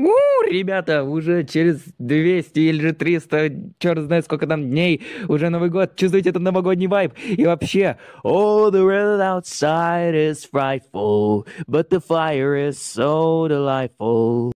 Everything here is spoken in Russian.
У, ребята, уже через 200 или же 300, черт знает сколько там дней, уже Новый год, чувствуете этот новогодний вайб. И вообще, Oh, the weather outside is frightful, but the fire is so delightful.